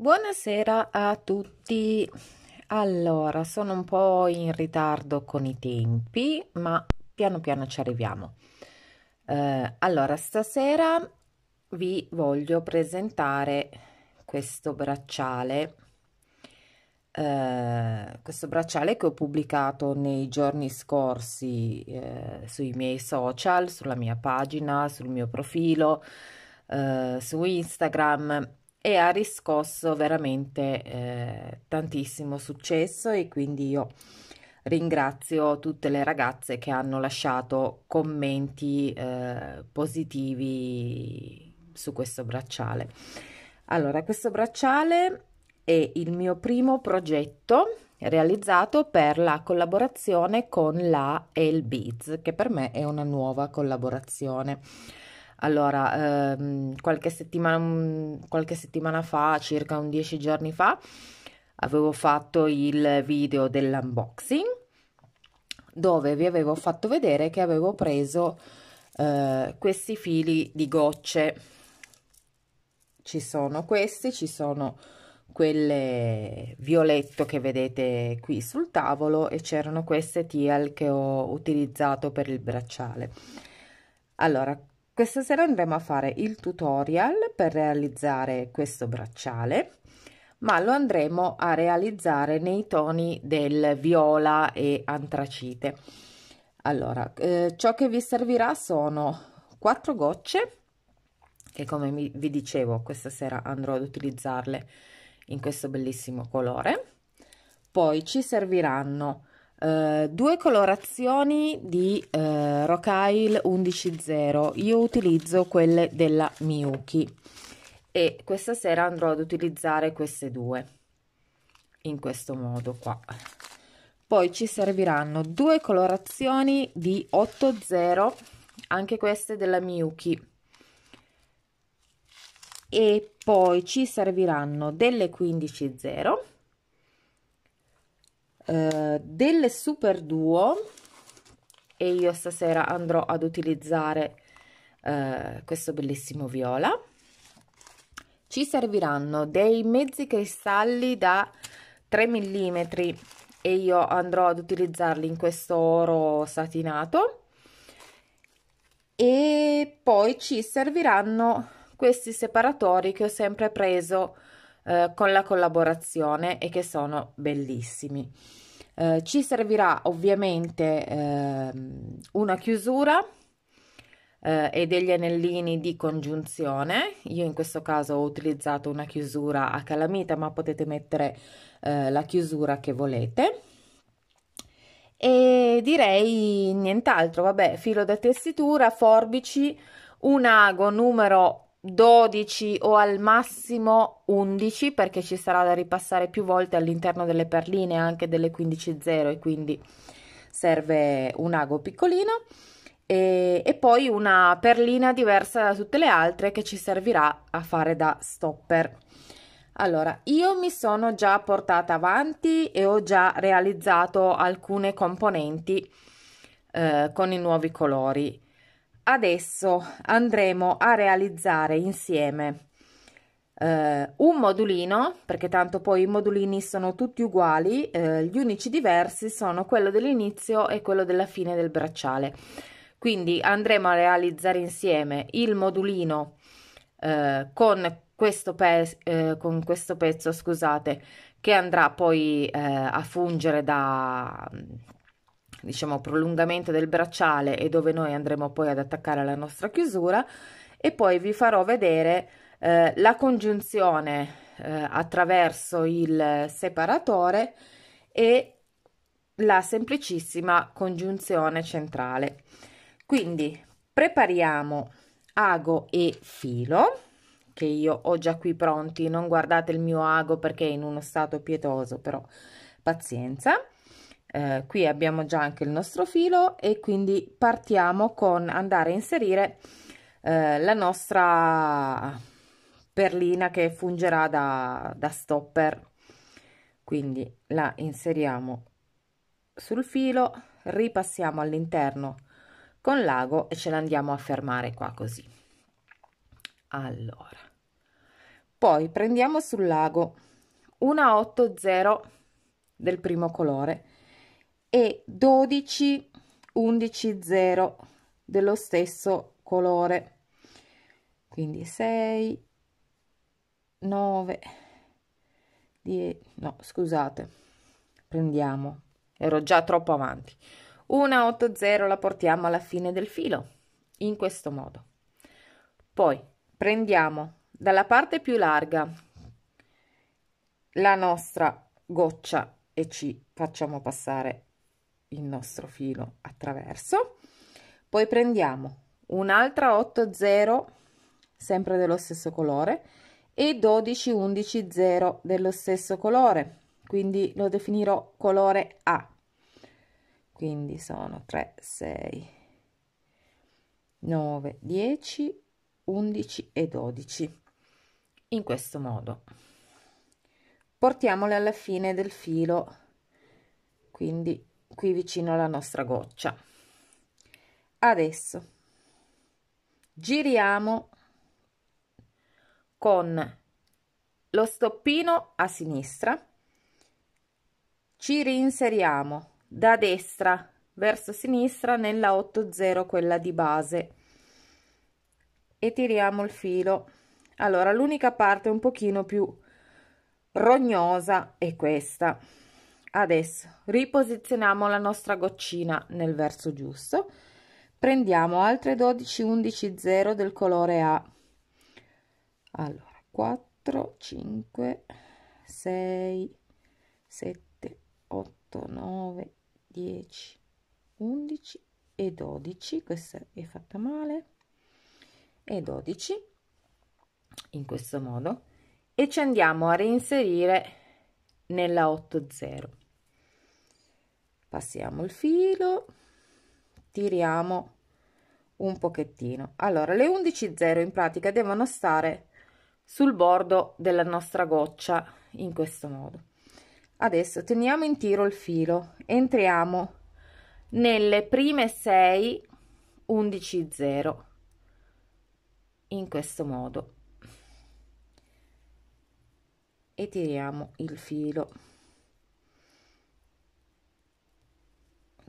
Buonasera a tutti. Allora, sono un po' in ritardo con i tempi, ma piano piano ci arriviamo. Eh, allora, stasera vi voglio presentare questo bracciale. Eh, questo bracciale che ho pubblicato nei giorni scorsi eh, sui miei social, sulla mia pagina, sul mio profilo, eh, su Instagram e ha riscosso veramente eh, tantissimo successo e quindi io ringrazio tutte le ragazze che hanno lasciato commenti eh, positivi su questo bracciale. Allora, questo bracciale è il mio primo progetto realizzato per la collaborazione con la El Beads che per me è una nuova collaborazione. Allora, ehm, qualche, settimana, mm, qualche settimana fa, circa un dieci giorni fa, avevo fatto il video dell'unboxing dove vi avevo fatto vedere che avevo preso eh, questi fili di gocce. Ci sono questi, ci sono quelle violetto che vedete qui sul tavolo e c'erano queste teal che ho utilizzato per il bracciale. Allora, questa sera andremo a fare il tutorial per realizzare questo bracciale, ma lo andremo a realizzare nei toni del viola e antracite. Allora, eh, ciò che vi servirà sono quattro gocce, che come vi dicevo questa sera andrò ad utilizzarle in questo bellissimo colore. Poi ci serviranno eh, due colorazioni di uh, Rocail 11.0 io utilizzo quelle della Miyuki e questa sera andrò ad utilizzare queste due in questo modo qua poi ci serviranno due colorazioni di 8.0 anche queste della Miyuki e poi ci serviranno delle 15.0 eh, delle super duo e io stasera andrò ad utilizzare eh, questo bellissimo viola ci serviranno dei mezzi cristalli da 3 mm e io andrò ad utilizzarli in questo oro satinato e poi ci serviranno questi separatori che ho sempre preso eh, con la collaborazione e che sono bellissimi. Eh, ci servirà ovviamente eh, una chiusura eh, e degli anellini di congiunzione. Io in questo caso ho utilizzato una chiusura a calamita, ma potete mettere eh, la chiusura che volete e direi nient'altro, vabbè, filo da tessitura, forbici, un ago numero 12 o al massimo 11 perché ci sarà da ripassare più volte all'interno delle perline anche delle 15.0 e quindi serve un ago piccolino e, e, poi una perlina diversa da tutte le altre che ci servirà a fare da stopper. Allora, io mi sono già portata avanti e ho già realizzato alcune componenti eh, con i nuovi colori adesso andremo a realizzare insieme eh, un modulino perché tanto poi i modulini sono tutti uguali eh, gli unici diversi sono quello dell'inizio e quello della fine del bracciale quindi andremo a realizzare insieme il modulino eh, con questo, pe eh, con questo pezzo scusate che andrà poi eh, a fungere da diciamo prolungamento del bracciale e dove noi andremo poi ad attaccare la nostra chiusura e poi vi farò vedere eh, la congiunzione eh, attraverso il separatore e la semplicissima congiunzione centrale quindi prepariamo ago e filo che io ho già qui pronti non guardate il mio ago perché è in uno stato pietoso però pazienza eh, qui abbiamo già anche il nostro filo e quindi partiamo con andare a inserire eh, la nostra perlina che fungerà da, da stopper quindi la inseriamo sul filo ripassiamo all'interno con l'ago e ce l'andiamo a fermare qua così allora poi prendiamo sul lago una 80 del primo colore e 12 11 0 dello stesso colore quindi 6 9 10 no scusate prendiamo ero già troppo avanti una 8 0 la portiamo alla fine del filo in questo modo poi prendiamo dalla parte più larga la nostra goccia e ci facciamo passare il nostro filo attraverso poi prendiamo un'altra 8 0 sempre dello stesso colore e 12 11 0 dello stesso colore quindi lo definirò colore A quindi sono 3 6 9 10 11 e 12 in questo modo portiamole alla fine del filo quindi qui vicino alla nostra goccia adesso giriamo con lo stoppino a sinistra ci rinseriamo da destra verso sinistra nella 8 0 quella di base e tiriamo il filo allora l'unica parte un pochino più rognosa è questa Adesso riposizioniamo la nostra goccina nel verso giusto, prendiamo altre 12, 11, 0 del colore A. Allora, 4, 5, 6, 7, 8, 9, 10, 11 e 12. Questa è fatta male. E 12 in questo modo e ci andiamo a reinserire nella 8 0 passiamo il filo tiriamo un pochettino allora le 11.0 in pratica devono stare sul bordo della nostra goccia in questo modo adesso teniamo in tiro il filo entriamo nelle prime 6 11 0 in questo modo e tiriamo il filo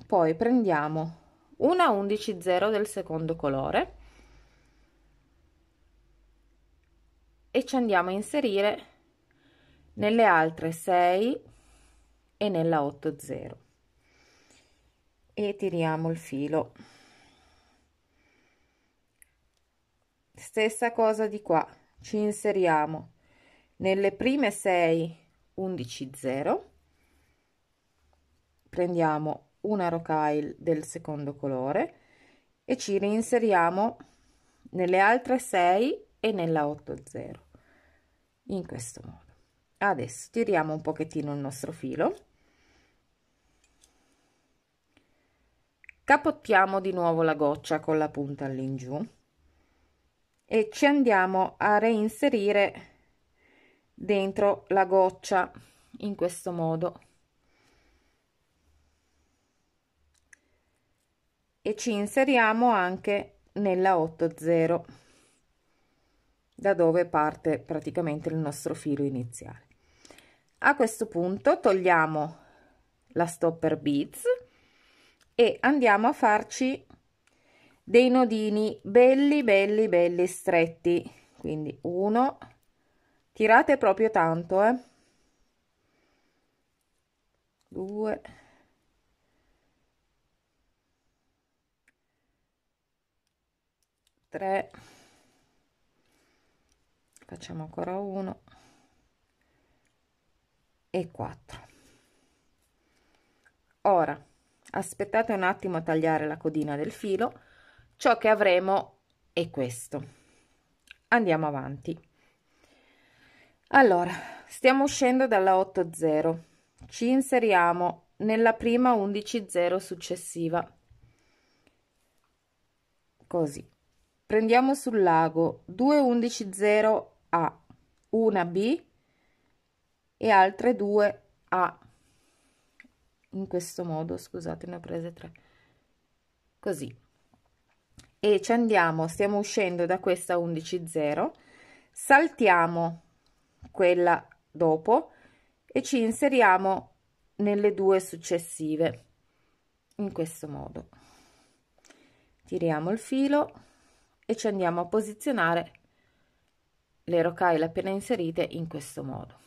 poi prendiamo una 11 0 del secondo colore e ci andiamo a inserire nelle altre 6 e nella 8 0 e tiriamo il filo stessa cosa di qua ci inseriamo nelle prime 6 11 0 prendiamo una rocaille del secondo colore e ci reinseriamo nelle altre 6 e nella 8 0 in questo modo adesso tiriamo un pochettino il nostro filo capottiamo di nuovo la goccia con la punta all'ingiù e ci andiamo a reinserire dentro la goccia in questo modo e ci inseriamo anche nella 80 da dove parte praticamente il nostro filo iniziale a questo punto togliamo la stopper beads e andiamo a farci dei nodini belli belli belli stretti quindi uno tirate proprio tanto eh due 3 facciamo ancora 1 e 4 ora aspettate un attimo a tagliare la codina del filo ciò che avremo è questo andiamo avanti allora stiamo uscendo dalla 8 0 ci inseriamo nella prima 11 0 successiva così prendiamo sul lago 2110 A, una B e altre due A. In questo modo, scusate, ne ho prese tre. Così. E ci andiamo, stiamo uscendo da questa 11.0, saltiamo quella dopo e ci inseriamo nelle due successive in questo modo. Tiriamo il filo e ci andiamo a posizionare le rocaille appena inserite in questo modo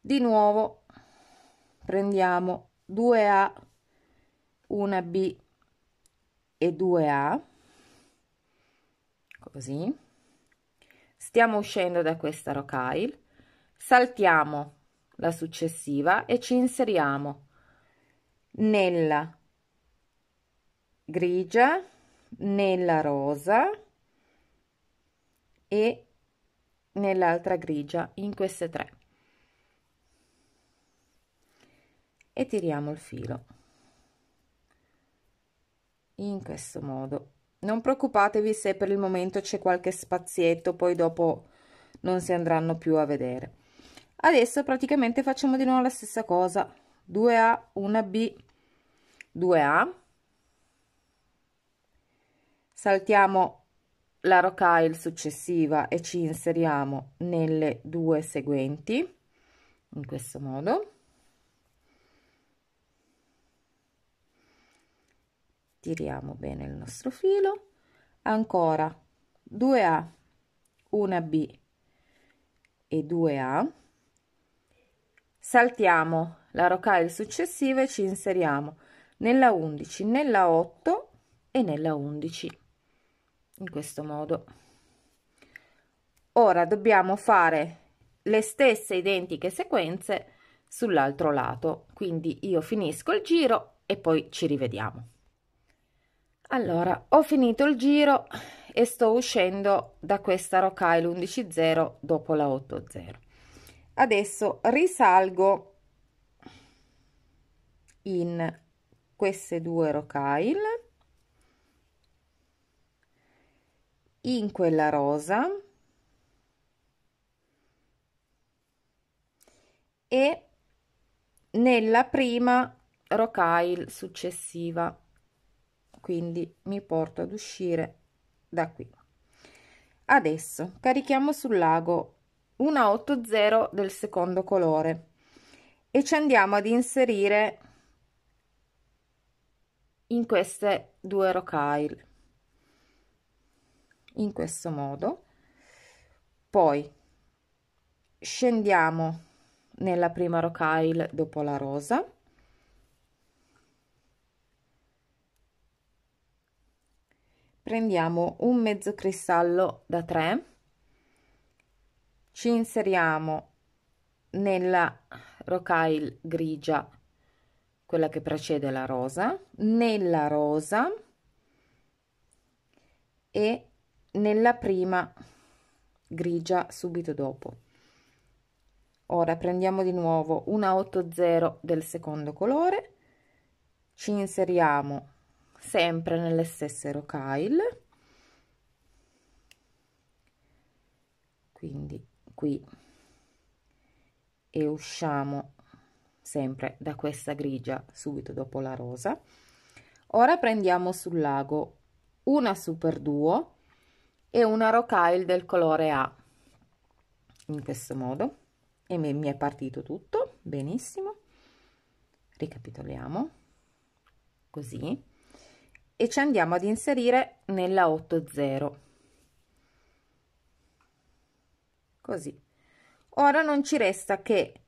di nuovo prendiamo 2a 1b e 2a così stiamo uscendo da questa rocaille saltiamo la successiva e ci inseriamo nella grigia nella rosa e nell'altra grigia in queste tre e tiriamo il filo in questo modo non preoccupatevi se per il momento c'è qualche spazietto poi dopo non si andranno più a vedere adesso praticamente facciamo di nuovo la stessa cosa 2a 1b 2a saltiamo la rocaille successiva e ci inseriamo nelle due seguenti in questo modo tiriamo bene il nostro filo ancora 2a 1b e 2a saltiamo la rocaille successiva e ci inseriamo nella 11 nella 8 e nella 11 in questo modo ora dobbiamo fare le stesse identiche sequenze sull'altro lato quindi io finisco il giro e poi ci rivediamo allora ho finito il giro e sto uscendo da questa rocaille 11.0 dopo la 8.0 adesso risalgo in queste due rocaille in quella rosa e nella prima rocaille successiva quindi mi porto ad uscire da qui adesso carichiamo sul lago una 80 del secondo colore e ci andiamo ad inserire in queste due rocaille in questo modo poi scendiamo nella prima rocaille dopo la rosa prendiamo un mezzo cristallo da 3 ci inseriamo nella rocaille grigia quella che precede la rosa nella rosa e nella prima grigia subito dopo. Ora prendiamo di nuovo una 80 del secondo colore, ci inseriamo sempre nelle stesse rocaille, quindi qui e usciamo sempre da questa grigia subito dopo la rosa. Ora prendiamo sul lago una super duo e una rocaille del colore A in questo modo e mi è partito tutto benissimo ricapitoliamo così e ci andiamo ad inserire nella 80 così ora non ci resta che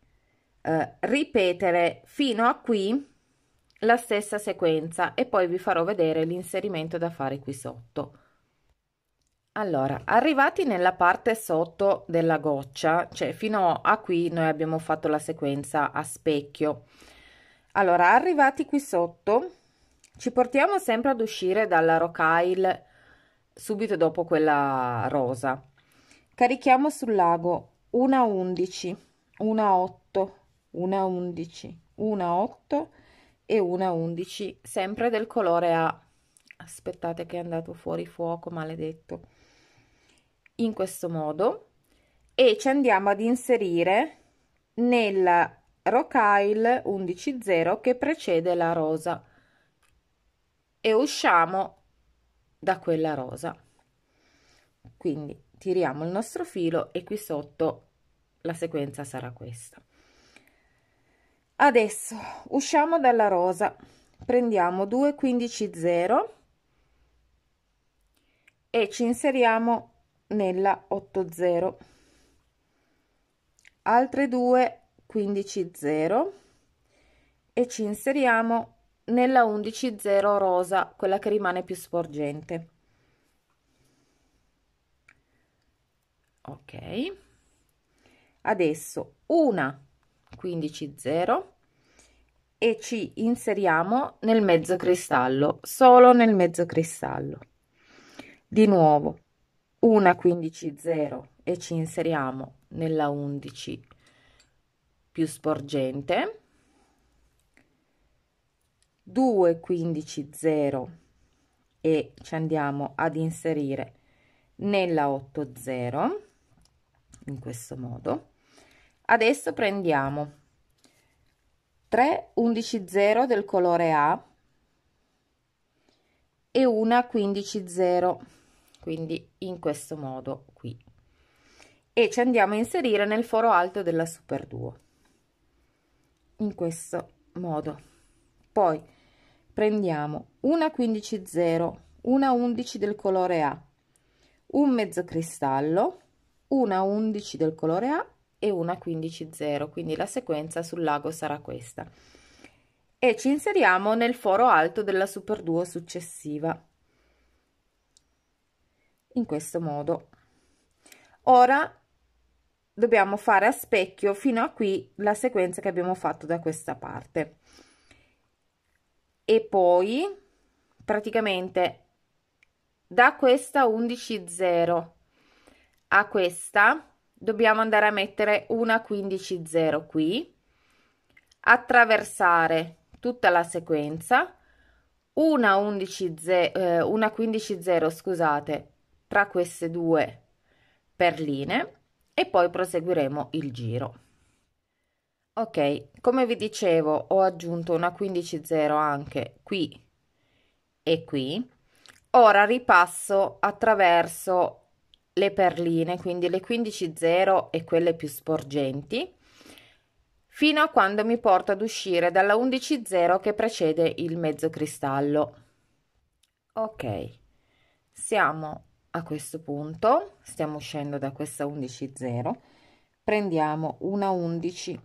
eh, ripetere fino a qui la stessa sequenza e poi vi farò vedere l'inserimento da fare qui sotto allora, arrivati nella parte sotto della goccia, cioè fino a qui noi abbiamo fatto la sequenza a specchio. Allora, arrivati qui sotto, ci portiamo sempre ad uscire dalla rocaille subito dopo quella rosa. Carichiamo sul lago 1 11, 1 8, 1 11, 1 8 e 1 11, sempre del colore A. Aspettate che è andato fuori fuoco, maledetto in questo modo e ci andiamo ad inserire nel rocaille 11.0 che precede la rosa e usciamo da quella rosa quindi tiriamo il nostro filo e qui sotto la sequenza sarà questa adesso usciamo dalla rosa prendiamo 2 15 0 e ci inseriamo nella 80 altre due 15 0 e ci inseriamo nella 11 0 rosa quella che rimane più sporgente ok adesso una 15 0 e ci inseriamo nel mezzo cristallo solo nel mezzo cristallo di nuovo una 15 0 e ci inseriamo nella 11 più sporgente 2 15 0 e ci andiamo ad inserire nella 8 0 in questo modo adesso prendiamo 3 11 0 del colore A e una 15 0 quindi in questo modo qui e ci andiamo a inserire nel foro alto della super duo in questo modo poi prendiamo una 15 0 una 11 del colore a un mezzo cristallo una 11 del colore a e una 15 0 quindi la sequenza sul lago sarà questa e ci inseriamo nel foro alto della super duo successiva in questo modo ora dobbiamo fare a specchio fino a qui la sequenza che abbiamo fatto da questa parte e poi praticamente da questa 11 0 a questa dobbiamo andare a mettere una 15 0 qui attraversare tutta la sequenza una 11 0 eh, una 15 0 scusate tra queste due perline e poi proseguiremo il giro ok come vi dicevo ho aggiunto una 15 0 anche qui e qui ora ripasso attraverso le perline quindi le 15 0 e quelle più sporgenti fino a quando mi porto ad uscire dalla 11 0 che precede il mezzo cristallo ok siamo a questo punto stiamo uscendo da questa 11 0 prendiamo una 11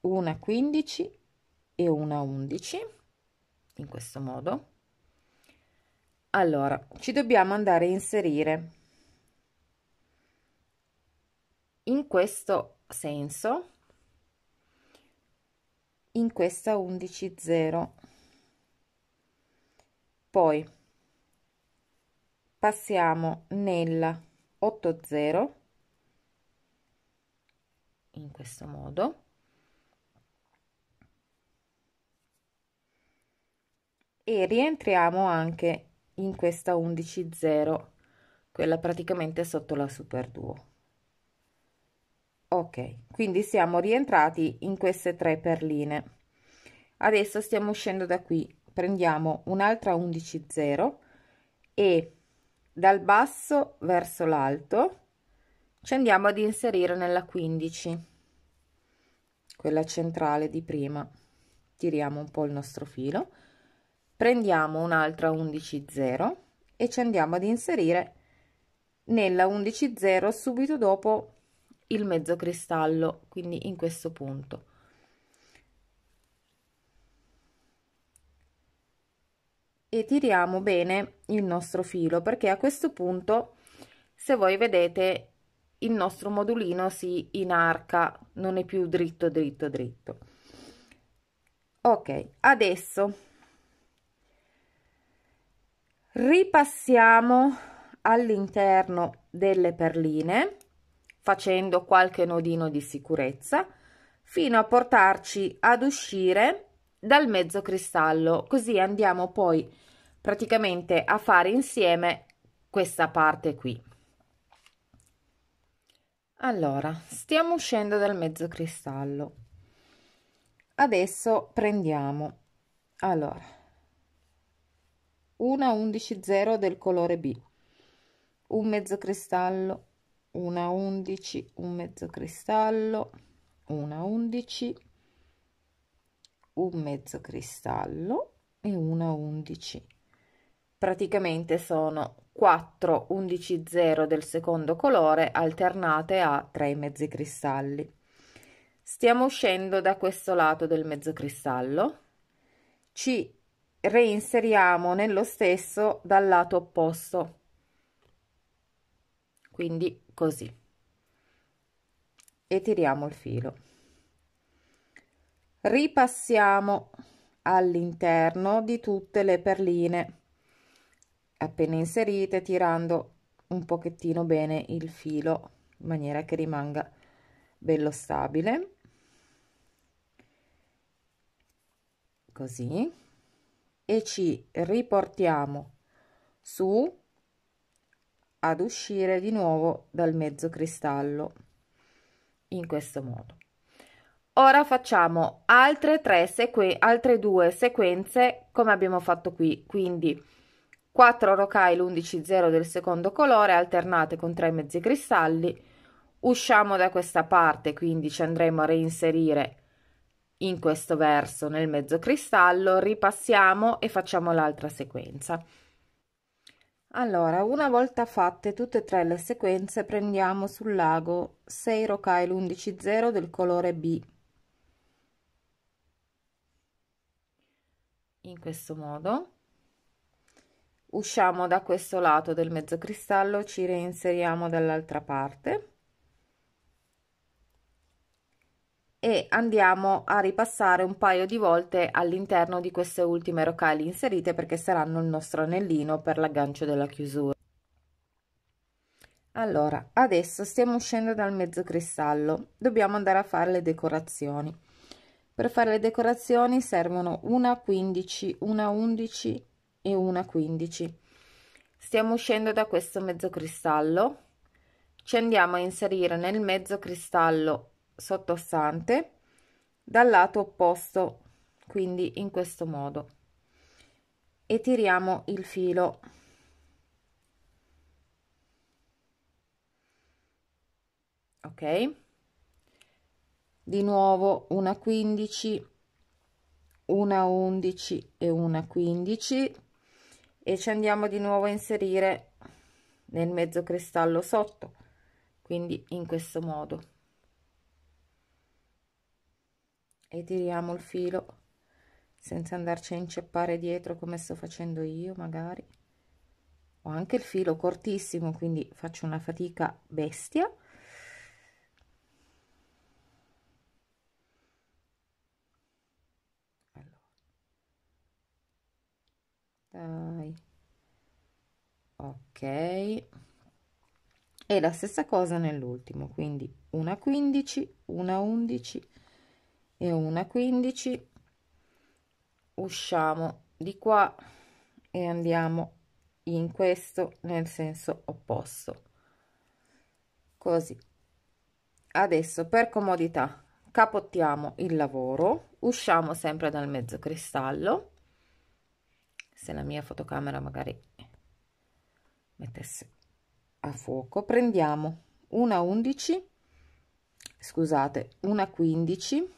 una 15 e una 11 in questo modo allora ci dobbiamo andare a inserire in questo senso in questa 11 0 poi passiamo nella 80 in questo modo e rientriamo anche in questa 11.0 quella praticamente sotto la super duo ok quindi siamo rientrati in queste tre perline adesso stiamo uscendo da qui prendiamo un'altra 11.0 e dal basso verso l'alto ci andiamo ad inserire nella 15 quella centrale di prima tiriamo un po il nostro filo prendiamo un'altra 11 0 e ci andiamo ad inserire nella 11 0 subito dopo il mezzo cristallo quindi in questo punto e tiriamo bene il nostro filo perché a questo punto se voi vedete il nostro modulino si inarca non è più dritto dritto dritto ok adesso ripassiamo all'interno delle perline facendo qualche nodino di sicurezza fino a portarci ad uscire dal mezzo cristallo, così andiamo poi praticamente a fare insieme questa parte qui. Allora, stiamo uscendo dal mezzo cristallo. Adesso prendiamo, allora, una 11 0 del colore B, un mezzo cristallo, una 11, un mezzo cristallo, una 11, un mezzo cristallo e una 11 praticamente sono 4 11 0 del secondo colore alternate a 3 mezzi cristalli stiamo uscendo da questo lato del mezzo cristallo ci reinseriamo nello stesso dal lato opposto quindi così e tiriamo il filo ripassiamo all'interno di tutte le perline appena inserite tirando un pochettino bene il filo in maniera che rimanga bello stabile così e ci riportiamo su ad uscire di nuovo dal mezzo cristallo in questo modo Ora facciamo altre, tre sequen- altre due sequenze come abbiamo fatto qui, quindi 4 rocai 11 0 del secondo colore alternate con 3 mezzi cristalli, usciamo da questa parte, quindi ci andremo a reinserire in questo verso nel mezzo cristallo, ripassiamo e facciamo l'altra sequenza. Allora, una volta fatte tutte e tre le sequenze, prendiamo sul lago 6 rocai 11 0 del colore B in questo modo usciamo da questo lato del mezzo cristallo ci reinseriamo dall'altra parte e andiamo a ripassare un paio di volte all'interno di queste ultime rocali inserite perché saranno il nostro anellino per l'aggancio della chiusura allora adesso stiamo uscendo dal mezzo cristallo dobbiamo andare a fare le decorazioni per fare le decorazioni servono una 15 una 11 e una 15 stiamo uscendo da questo mezzo cristallo ci andiamo a inserire nel mezzo cristallo sottostante dal lato opposto quindi in questo modo e tiriamo il filo ok di nuovo una 15 una 11 e una 15 e ci andiamo di nuovo a inserire nel mezzo cristallo sotto quindi in questo modo e tiriamo il filo senza andarci a inceppare dietro come sto facendo io magari ho anche il filo cortissimo quindi faccio una fatica bestia ok ok e la stessa cosa nell'ultimo quindi una 15 una 11 e una 15 usciamo di qua e andiamo in questo nel senso opposto così adesso per comodità capottiamo il lavoro usciamo sempre dal mezzo cristallo se la mia fotocamera magari mettesse a fuoco prendiamo una 11 scusate una 15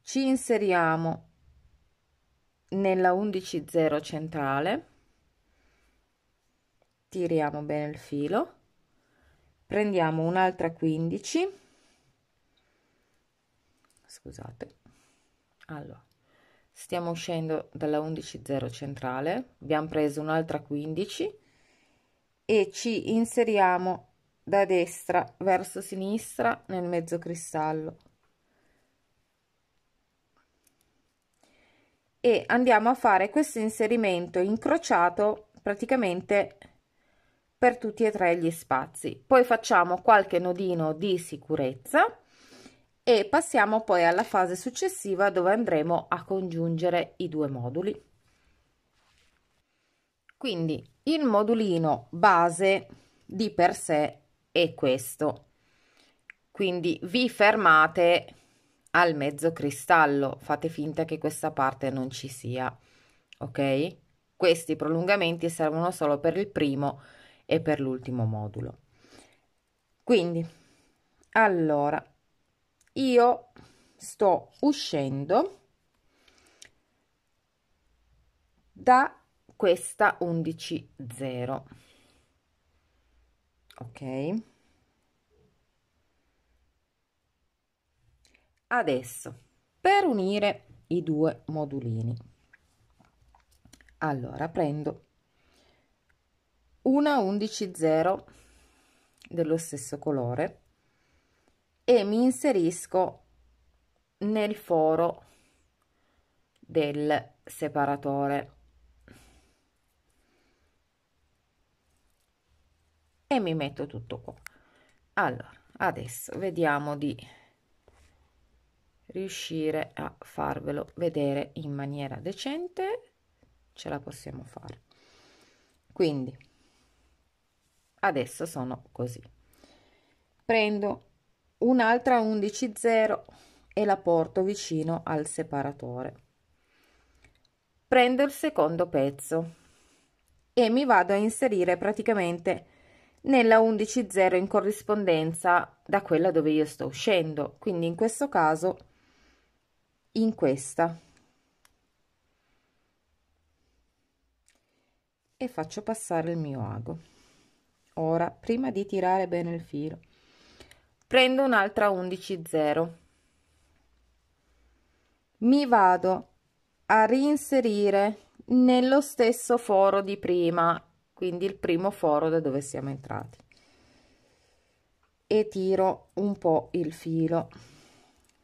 ci inseriamo nella 11.0 centrale tiriamo bene il filo prendiamo un'altra 15 scusate allora stiamo uscendo dalla 11.0 centrale, abbiamo preso un'altra 15 e ci inseriamo da destra verso sinistra nel mezzo cristallo e andiamo a fare questo inserimento incrociato praticamente per tutti e tre gli spazi poi facciamo qualche nodino di sicurezza e passiamo poi alla fase successiva dove andremo a congiungere i due moduli quindi il modulino base di per sé è questo quindi vi fermate al mezzo cristallo fate finta che questa parte non ci sia ok questi prolungamenti servono solo per il primo e per l'ultimo modulo quindi allora io sto uscendo da questa 11.0 ok adesso per unire i due modulini allora prendo una 11.0 dello stesso colore e mi inserisco nel foro del separatore e mi metto tutto qua allora adesso vediamo di riuscire a farvelo vedere in maniera decente ce la possiamo fare quindi adesso sono così prendo un'altra 11,0 e la porto vicino al separatore prendo il secondo pezzo e mi vado a inserire praticamente nella 11,0 in corrispondenza da quella dove io sto uscendo quindi in questo caso in questa e faccio passare il mio ago ora prima di tirare bene il filo prendo un'altra 11 0 mi vado a reinserire nello stesso foro di prima quindi il primo foro da dove siamo entrati e tiro un po il filo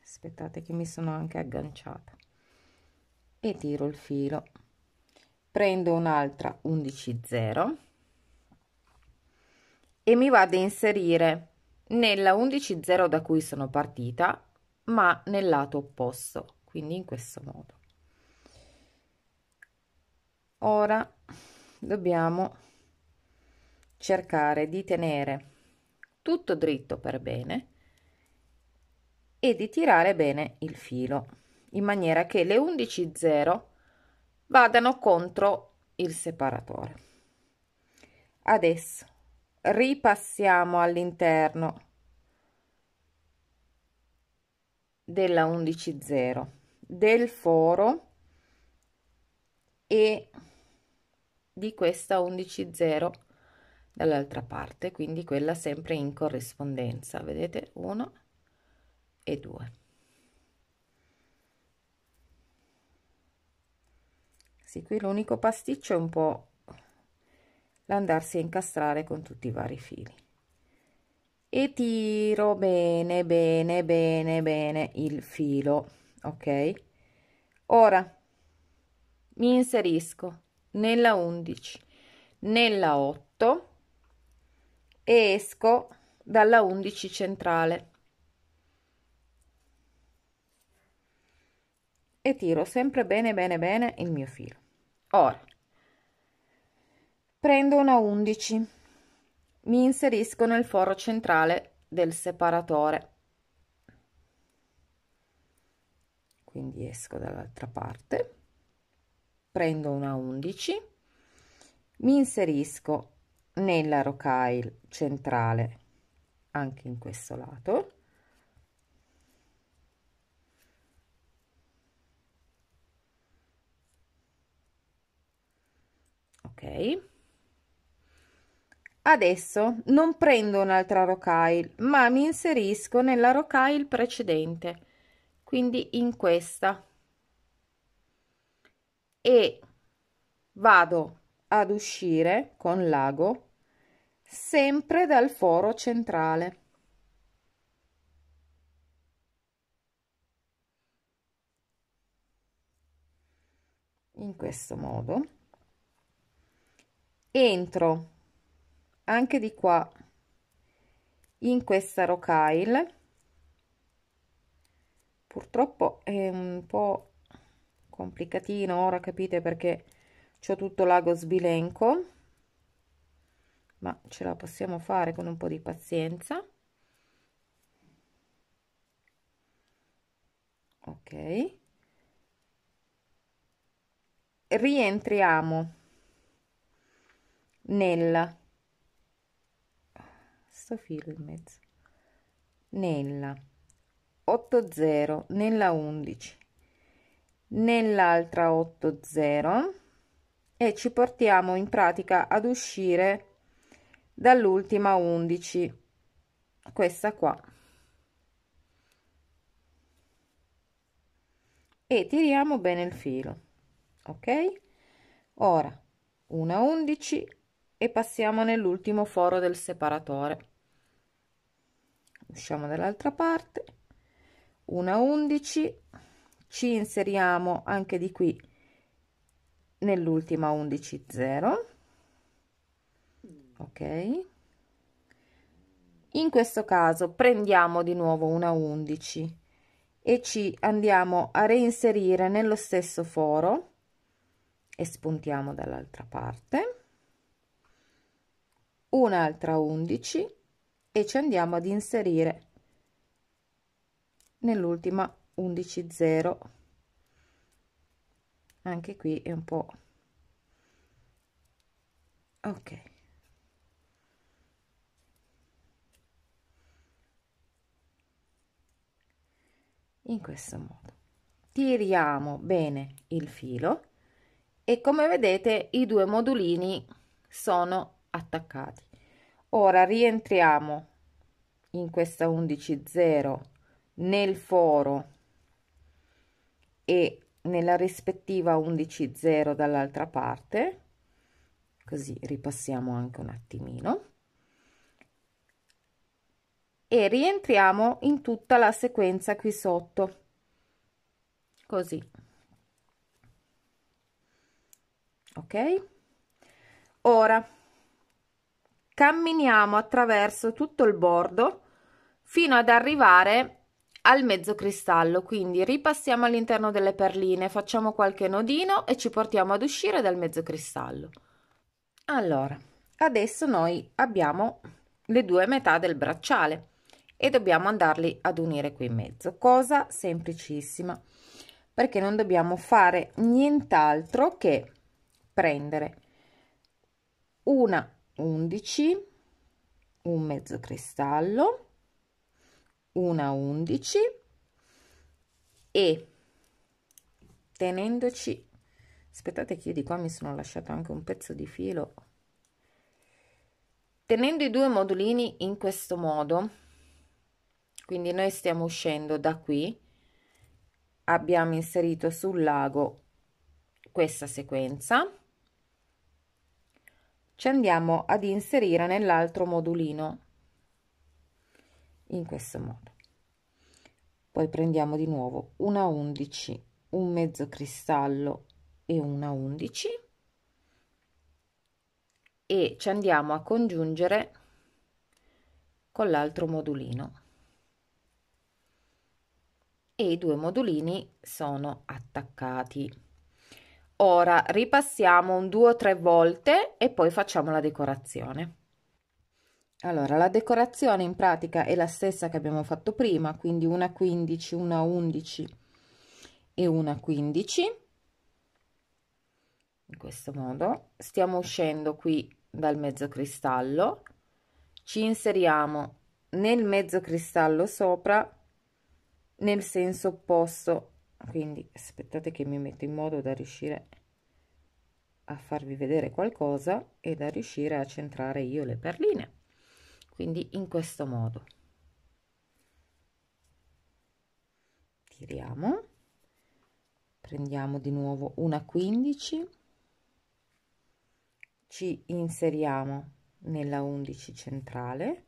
aspettate che mi sono anche agganciata e tiro il filo prendo un'altra 11 0 e mi vado a inserire nella 11.0 da cui sono partita, ma nel lato opposto, quindi in questo modo. Ora dobbiamo cercare di tenere tutto dritto per bene e di tirare bene il filo in maniera che le 11.0 vadano contro il separatore. Adesso ripassiamo all'interno della 11.0 del foro e di questa 11.0 dall'altra parte quindi quella sempre in corrispondenza vedete 1 e 2 sì qui l'unico pasticcio è un po l'andarsi a incastrare con tutti i vari fili. E tiro bene, bene, bene, bene il filo, ok? Ora mi inserisco nella 11, nella 8 e esco dalla 11 centrale. E tiro sempre bene, bene, bene il mio filo. Ora prendo una 11 mi inserisco nel foro centrale del separatore quindi esco dall'altra parte prendo una 11 mi inserisco nella rocaille centrale anche in questo lato ok Adesso non prendo un'altra rocaille, ma mi inserisco nella rocaille precedente, quindi in questa. E vado ad uscire con l'ago sempre dal foro centrale. In questo modo entro anche di qua in questa rocaille purtroppo è un po' complicatino ora capite perché c'ho tutto l'ago sbilenco ma ce la possiamo fare con un po' di pazienza ok rientriamo nella questo film nella 8-0 nella 11 nell'altra 8-0 e ci portiamo in pratica ad uscire dall'ultima 11 questa qua e tiriamo bene il filo ok ora una 11 e passiamo nell'ultimo foro del separatore usciamo dall'altra parte una 11 ci inseriamo anche di qui nell'ultima 11 0 ok in questo caso prendiamo di nuovo una 11 e ci andiamo a reinserire nello stesso foro e spuntiamo dall'altra parte un'altra 11 e ci andiamo ad inserire nell'ultima 11 0 anche qui è un po ok in questo modo tiriamo bene il filo e come vedete i due modulini sono attaccati Ora rientriamo in questa 11.0 nel foro e nella rispettiva 11.0 dall'altra parte, così ripassiamo anche un attimino, e rientriamo in tutta la sequenza qui sotto, così. Ok? Ora camminiamo attraverso tutto il bordo fino ad arrivare al mezzo cristallo quindi ripassiamo all'interno delle perline facciamo qualche nodino e ci portiamo ad uscire dal mezzo cristallo allora adesso noi abbiamo le due metà del bracciale e dobbiamo andarli ad unire qui in mezzo cosa semplicissima perché non dobbiamo fare nient'altro che prendere una 11 un mezzo cristallo una 11 e tenendoci aspettate che io di qua mi sono lasciato anche un pezzo di filo tenendo i due modulini in questo modo quindi noi stiamo uscendo da qui abbiamo inserito sul lago questa sequenza ci andiamo ad inserire nell'altro modulino in questo modo poi prendiamo di nuovo una 11 un mezzo cristallo e una 11 e ci andiamo a congiungere con l'altro modulino e i due modulini sono attaccati Ora ripassiamo un due o tre volte e poi facciamo la decorazione. Allora, la decorazione in pratica è la stessa che abbiamo fatto prima, quindi una 15, una 11 e una 15. In questo modo stiamo uscendo qui dal mezzo cristallo, ci inseriamo nel mezzo cristallo sopra nel senso opposto quindi aspettate che mi metto in modo da riuscire a farvi vedere qualcosa e da riuscire a centrare io le perline quindi in questo modo tiriamo prendiamo di nuovo una 15 ci inseriamo nella 11 centrale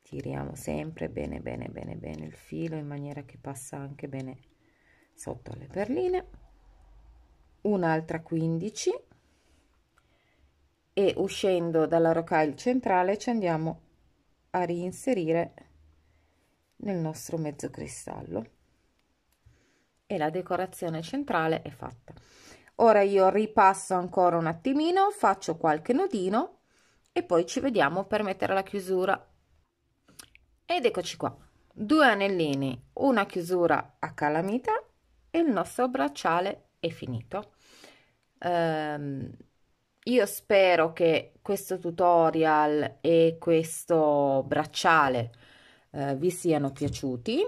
tiriamo sempre bene bene bene bene il filo in maniera che passa anche bene sotto le perline un'altra 15 e uscendo dalla rocaille centrale ci andiamo a reinserire nel nostro mezzo cristallo e la decorazione centrale è fatta ora io ripasso ancora un attimino faccio qualche nodino e poi ci vediamo per mettere la chiusura ed eccoci qua due anellini una chiusura a calamita e il nostro bracciale è finito um, io spero che questo tutorial e questo bracciale uh, vi siano piaciuti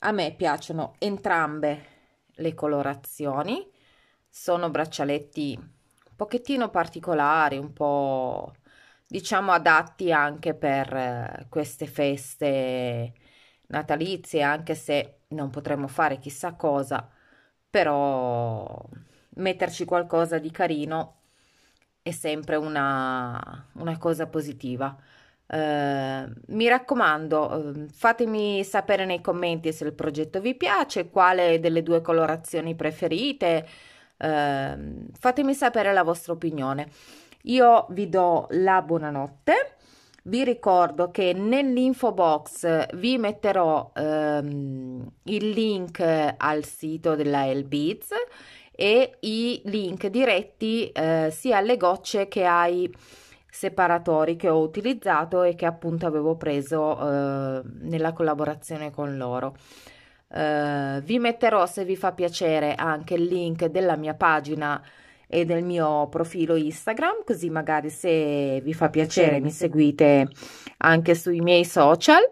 a me piacciono entrambe le colorazioni sono braccialetti un pochettino particolari un po' diciamo adatti anche per eh, queste feste natalizie anche se non potremmo fare chissà cosa, però metterci qualcosa di carino è sempre una, una cosa positiva. Eh, mi raccomando, ehm, fatemi sapere nei commenti se il progetto vi piace, quale delle due colorazioni preferite, eh, fatemi sapere la vostra opinione. Io vi do la buonanotte vi ricordo che nell'info box eh, vi metterò ehm, il link eh, al sito della Elbiz e i link diretti eh, sia alle gocce che ai separatori che ho utilizzato e che appunto avevo preso eh, nella collaborazione con loro. Eh, vi metterò se vi fa piacere anche il link della mia pagina e del mio profilo Instagram, così magari se vi fa piacere mi certo. seguite anche sui miei social.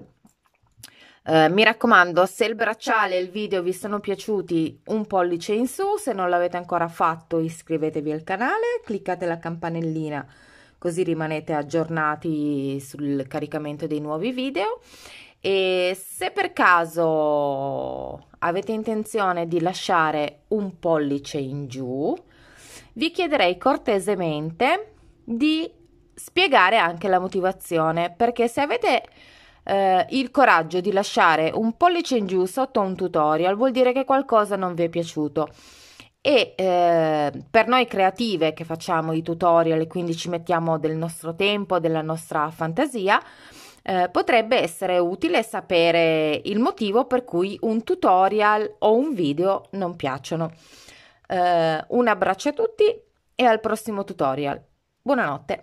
Eh, mi raccomando, se il bracciale e il video vi sono piaciuti, un pollice in su, se non l'avete ancora fatto iscrivetevi al canale, cliccate la campanellina così rimanete aggiornati sul caricamento dei nuovi video e se per caso avete intenzione di lasciare un pollice in giù vi chiederei cortesemente di spiegare anche la motivazione, perché se avete eh, il coraggio di lasciare un pollice in giù sotto un tutorial vuol dire che qualcosa non vi è piaciuto. E eh, per noi creative che facciamo i tutorial e quindi ci mettiamo del nostro tempo, della nostra fantasia, eh, potrebbe essere utile sapere il motivo per cui un tutorial o un video non piacciono. Uh, un abbraccio a tutti e al prossimo tutorial. Buonanotte.